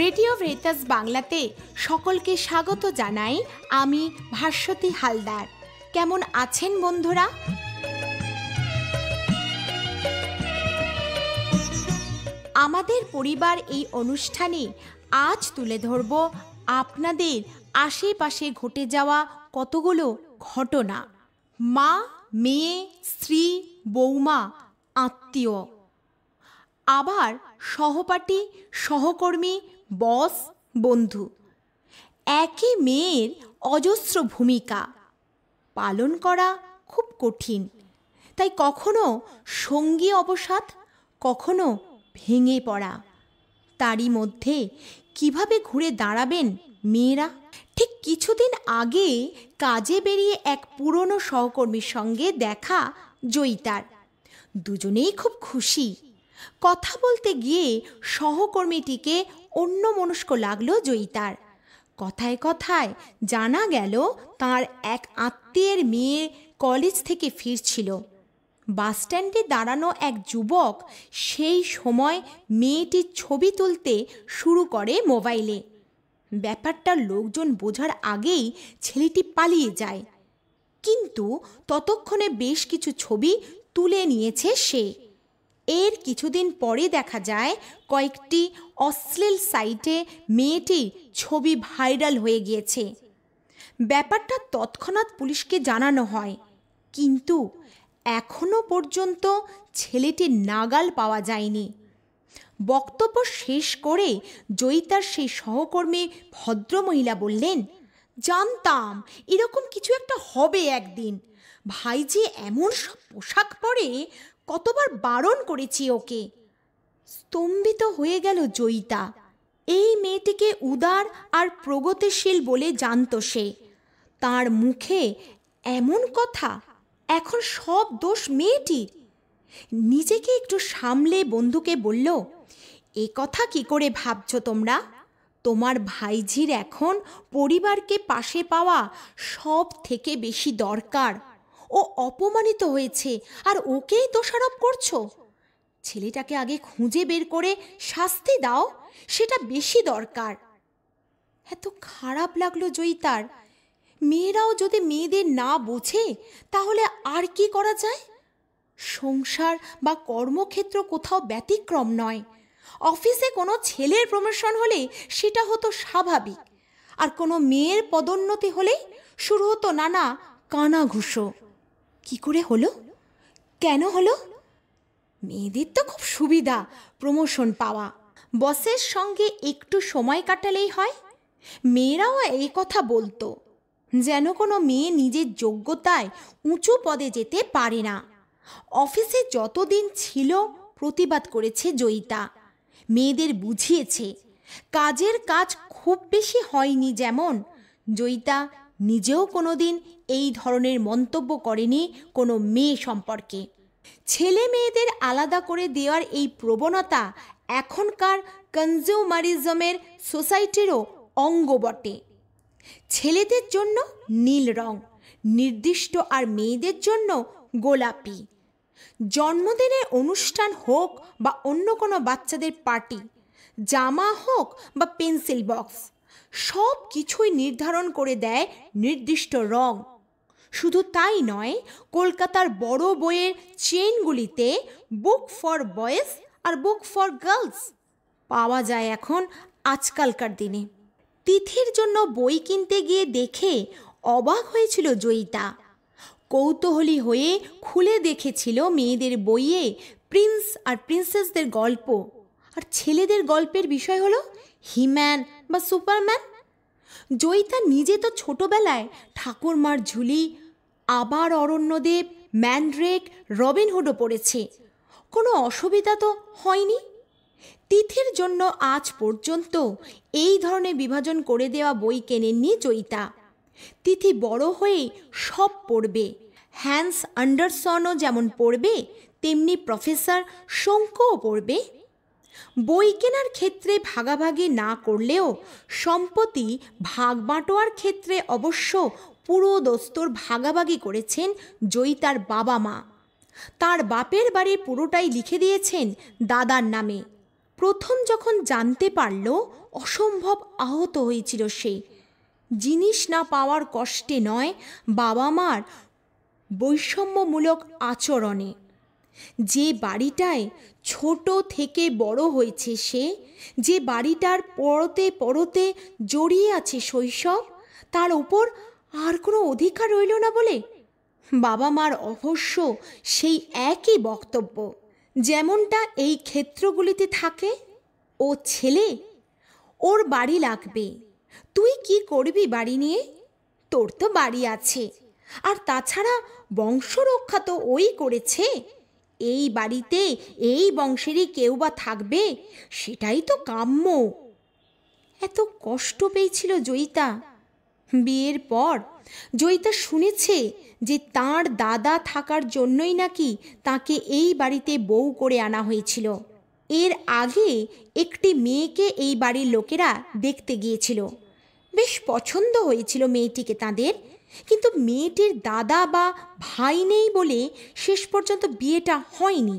radio Veritas বাংলাতে সকলকে স্বাগত জানাই আমি ভাস্বতী হালদার কেমন আছেন বন্ধুরা আমাদের পরিবার এই অনুষ্ঠানে আজ তুলে ধরব আপনাদের আশেপাশে ঘটে যাওয়া কতগুলো ঘটনা মা মেয়ে স্ত্রী বৌমা আত্মীয় আবার সহপাঠী সহকর্মী বস বন্ধু একই মেয়ের অজস্র ভূমিকা পালন করা খুব কঠিন তাই কখনো সঙ্গী অবসাদ কখনো ভেঙে পড়া তারই মধ্যে কিভাবে ঘুরে দাঁড়াবেন মেয়েরা ঠিক কিছুদিন আগে কাজে বেরিয়ে এক পুরনো সহকর্মীর সঙ্গে দেখা জয়িতার দুজনেই খুব খুশি কথা বলতে গিয়ে সহকর্মীটিকে অন্য মনস্ক লাগলো জয়িতার কথায় কথায় জানা গেল তার এক আত্মীয়ের মেয়ে কলেজ থেকে ফিরছিল বাসস্ট্যান্ডে দাঁড়ানো এক যুবক সেই সময় মেয়েটির ছবি তুলতে শুরু করে মোবাইলে ব্যাপারটা লোকজন বোঝার আগেই ছেলেটি পালিয়ে যায় কিন্তু ততক্ষণে বেশ কিছু ছবি তুলে নিয়েছে সে এর কিছুদিন পরে দেখা যায় কয়েকটি অশ্লীল সাইটে মেয়েটির ছবি ভাইরাল হয়ে গিয়েছে ব্যাপারটা তৎক্ষণাৎ পুলিশকে জানানো হয় কিন্তু এখনও পর্যন্ত ছেলেটির নাগাল পাওয়া যায়নি বক্তব্য শেষ করে জয়িতার সেই সহকর্মী ভদ্রমহিলা বললেন জানতাম এরকম কিছু একটা হবে একদিন ভাই যে এমন সব পোশাক পরে কতবার বারণ করেছি ওকে স্তম্ভিত হয়ে গেল জয়িতা এই মেয়েটিকে উদার আর প্রগতিশীল বলে জানত সে তার মুখে এমন কথা এখন সব দোষ মেয়েটির নিজেকে একটু সামলে বন্ধুকে বলল এ কথা কি করে ভাবছ তোমরা তোমার ভাইঝির এখন পরিবারকে পাশে পাওয়া সব থেকে বেশি দরকার ও অপমানিত হয়েছে আর ওকেই দোষারোপ করছো ছেলেটাকে আগে খুঁজে বের করে শাস্তি দাও সেটা বেশি দরকার এত খারাপ লাগলো জয়িতার মেয়েরাও যদি মেয়েদের না বোঝে তাহলে আর কি করা যায় সংসার বা কর্মক্ষেত্র কোথাও ব্যতিক্রম নয় অফিসে কোনো ছেলের প্রমোশন হলে সেটা হতো স্বাভাবিক আর কোনো মেয়ের পদোন্নতি হলে শুরু হতো নানা কানাঘুষো কি করে হলো কেন হলো মেয়েদের তো খুব সুবিধা প্রমোশন পাওয়া বসের সঙ্গে একটু সময় কাটালেই হয় মেয়েরাও এই কথা বলতো যেন কোনো মেয়ে নিজের যোগ্যতায় উঁচু পদে যেতে পারে না অফিসে যতদিন ছিল প্রতিবাদ করেছে জয়িতা মেয়েদের বুঝিয়েছে কাজের কাজ খুব বেশি হয়নি যেমন জয়িতা নিজেও কোনো দিন এই ধরনের মন্তব্য করেনি কোনো মেয়ে সম্পর্কে ছেলে মেয়েদের আলাদা করে দেওয়ার এই প্রবণতা এখনকার কনজিউমারিজমের সোসাইটিরও অঙ্গ বটে ছেলেদের জন্য নীল রং নির্দিষ্ট আর মেয়েদের জন্য গোলাপি জন্মদিনের অনুষ্ঠান হোক বা অন্য কোনো বাচ্চাদের পার্টি জামা হোক বা পেন্সিল বক্স সব কিছুই নির্ধারণ করে দেয় নির্দিষ্ট রং শুধু তাই নয় কলকাতার বড় বইয়ের চেনগুলিতে বুক ফর বয়েজ আর বুক ফর গার্লস পাওয়া যায় এখন আজকালকার দিনে তিথির জন্য বই কিনতে গিয়ে দেখে অবাক হয়েছিল জয়িতা কৌতূহলী হয়ে খুলে দেখেছিল মেয়েদের বইয়ে প্রিন্স আর প্রিন্সেসদের গল্প আর ছেলেদের গল্পের বিষয় হলো হিম্যান বা সুপারম্যান জয়িতা নিজে তো ছোটবেলায় ঠাকুরমার ঝুলি আবার অরণ্যদেব ম্যান্ড্রেক রবিনহুডও পড়েছে কোনো অসুবিধা তো হয়নি তিথির জন্য আজ পর্যন্ত এই ধরনের বিভাজন করে দেওয়া বই কেনেননি জয়িতা তিথি বড় হয়ে সব পড়বে হ্যান্স আন্ডারসনও যেমন পড়বে তেমনি প্রফেসর শঙ্কও পড়বে বই কেনার ক্ষেত্রে ভাগাভাগি না করলেও সম্পত্তি ভাগ বাঁটোয়ার ক্ষেত্রে অবশ্য পুরো দস্তর ভাগাভাগি করেছেন জয়িতার বাবা মা তার বাপের বাড়ি পুরোটাই লিখে দিয়েছেন দাদার নামে প্রথম যখন জানতে পারল অসম্ভব আহত হয়েছিল সে জিনিস না পাওয়ার কষ্টে নয় বাবা মার বৈষম্যমূলক আচরণে যে বাড়িটায় ছোট থেকে বড় হয়েছে সে যে বাড়িটার পরতে পরতে জড়িয়ে আছে শৈশব তার ওপর আর কোনো অধিকার রইল না বলে বাবা মার অবশ্য সেই একই বক্তব্য যেমনটা এই ক্ষেত্রগুলিতে থাকে ও ছেলে ওর বাড়ি লাগবে তুই কি করবি বাড়ি নিয়ে তোর তো বাড়ি আছে আর তাছাড়া বংশরক্ষা তো ওই করেছে এই বাড়িতে এই বংশেরই কেউ বা থাকবে সেটাই তো কাম্য এত কষ্ট পেয়েছিল জয়িতা বিয়ের পর জয়িতা শুনেছে যে তার দাদা থাকার জন্যই নাকি তাকে এই বাড়িতে বউ করে আনা হয়েছিল এর আগে একটি মেয়েকে এই বাড়ির লোকেরা দেখতে গিয়েছিল বেশ পছন্দ হয়েছিল মেয়েটিকে তাদের কিন্তু মেয়েটির দাদা বা ভাই নেই বলে শেষ পর্যন্ত বিয়েটা হয়নি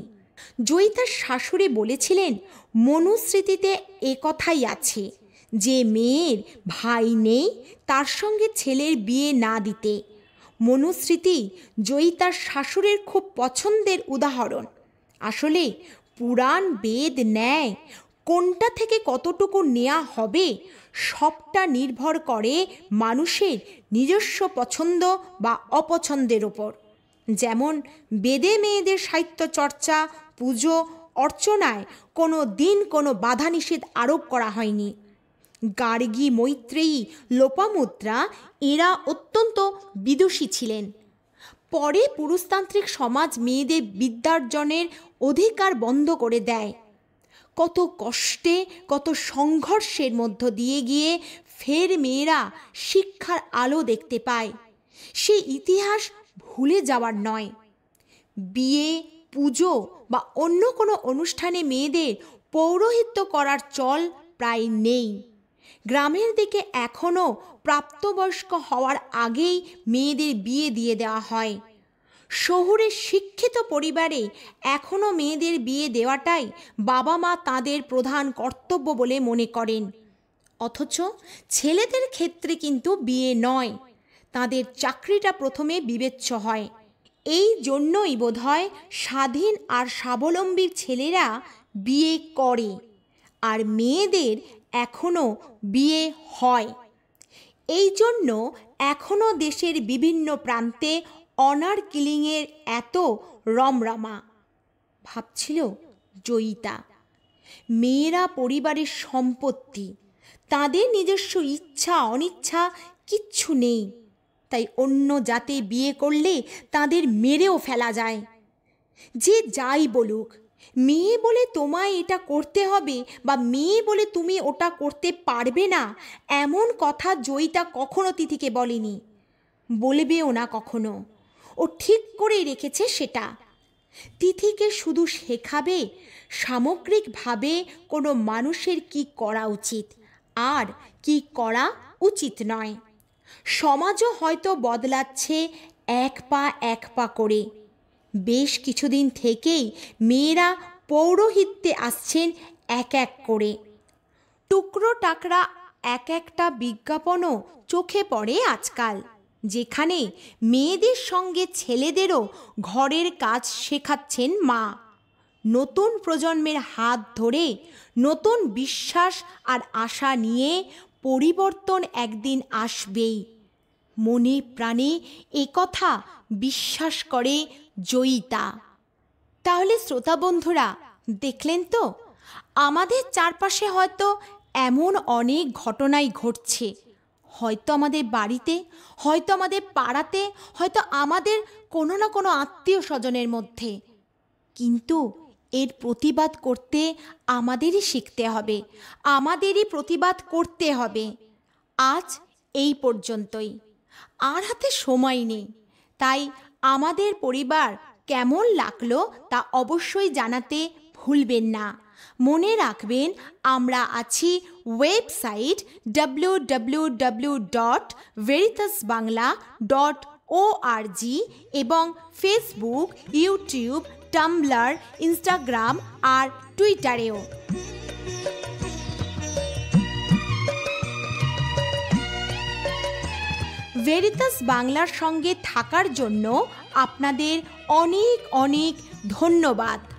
জয়িতার শাশুড়ি বলেছিলেন মনুস্মৃতিতে এ কথাই আছে যে মেয়ের ভাই নেই তার সঙ্গে ছেলের বিয়ে না দিতে মনুস্মৃতি জয়িতার শাশুড়ির খুব পছন্দের উদাহরণ আসলে পুরাণ বেদ ন্যায় কোনটা থেকে কতটুকু নেওয়া হবে সবটা নির্ভর করে মানুষের নিজস্ব পছন্দ বা অপছন্দের ওপর যেমন বেদে মেয়েদের সাহিত্য চর্চা পুজো অর্চনায় কোনো দিন কোনো বাধা নিষেধ আরোপ করা হয়নি গার্গী মৈত্রেয়ী লোপামুদ্রা এরা অত্যন্ত বিদুষী ছিলেন পরে পুরুষতান্ত্রিক সমাজ মেয়েদের বিদ্যার্জনের অধিকার বন্ধ করে দেয় কত কষ্টে কত সংঘর্ষের মধ্য দিয়ে গিয়ে ফের মেয়েরা শিক্ষার আলো দেখতে পায় সে ইতিহাস ভুলে যাওয়ার নয় বিয়ে পুজো বা অন্য কোনো অনুষ্ঠানে মেয়েদের পৌরোহিত্য করার চল প্রায় নেই গ্রামের দিকে এখনও প্রাপ্তবয়স্ক হওয়ার আগেই মেয়েদের বিয়ে দিয়ে দেওয়া হয় শহুরে শিক্ষিত পরিবারে এখনও মেয়েদের বিয়ে দেওয়াটাই বাবা মা তাঁদের প্রধান কর্তব্য বলে মনে করেন অথচ ছেলেদের ক্ষেত্রে কিন্তু বিয়ে নয় তাদের চাকরিটা প্রথমে বিবেচ্য হয় এই জন্যই বোধহয় স্বাধীন আর স্বাবলম্বীর ছেলেরা বিয়ে করে আর মেয়েদের এখনও বিয়ে হয় এই জন্য এখনও দেশের বিভিন্ন প্রান্তে অনার কিলিংয়ের এত রমরামা ভাবছিল জয়িতা মেয়েরা পরিবারের সম্পত্তি তাদের নিজস্ব ইচ্ছা অনিচ্ছা কিচ্ছু নেই তাই অন্য জাতে বিয়ে করলে তাদের মেরেও ফেলা যায় যে যাই বলুক মেয়ে বলে তোমায় এটা করতে হবে বা মেয়ে বলে তুমি ওটা করতে পারবে না এমন কথা জয়িতা কখনো তিথিকে বলেনি বলবেও না কখনো ও ঠিক করেই রেখেছে সেটা তিথিকে শুধু শেখাবে সামগ্রিকভাবে কোনো মানুষের কি করা উচিত আর কি করা উচিত নয় সমাজও হয়তো বদলাচ্ছে এক পা এক পা করে বেশ কিছুদিন থেকেই মেয়েরা পৌরোহিত্যে আসছেন এক এক করে টুকরো টাকরা এক একটা বিজ্ঞাপনও চোখে পড়ে আজকাল যেখানে মেয়েদের সঙ্গে ছেলেদেরও ঘরের কাজ শেখাচ্ছেন মা নতুন প্রজন্মের হাত ধরে নতুন বিশ্বাস আর আশা নিয়ে পরিবর্তন একদিন আসবেই মনে প্রাণে কথা বিশ্বাস করে জয়িতা তাহলে শ্রোতা বন্ধুরা দেখলেন তো আমাদের চারপাশে হয়তো এমন অনেক ঘটনাই ঘটছে হয়তো আমাদের বাড়িতে হয়তো আমাদের পাড়াতে হয়তো আমাদের কোনো না কোনো আত্মীয় স্বজনের মধ্যে কিন্তু এর প্রতিবাদ করতে আমাদেরই শিখতে হবে আমাদেরই প্রতিবাদ করতে হবে আজ এই পর্যন্তই আর হাতে সময় নেই তাই আমাদের পরিবার কেমন লাগলো তা অবশ্যই জানাতে ভুলবেন না মনে রাখবেন আমরা আছি website W dot Veritas Bangla dot এবং ফেসবুক ইউটিউব টাম্বলার ইনস্টাগ্রাম আর টুইটারেও ভেরিতাস বাংলার সঙ্গে থাকার জন্য আপনাদের অনেক অনেক ধন্যবাদ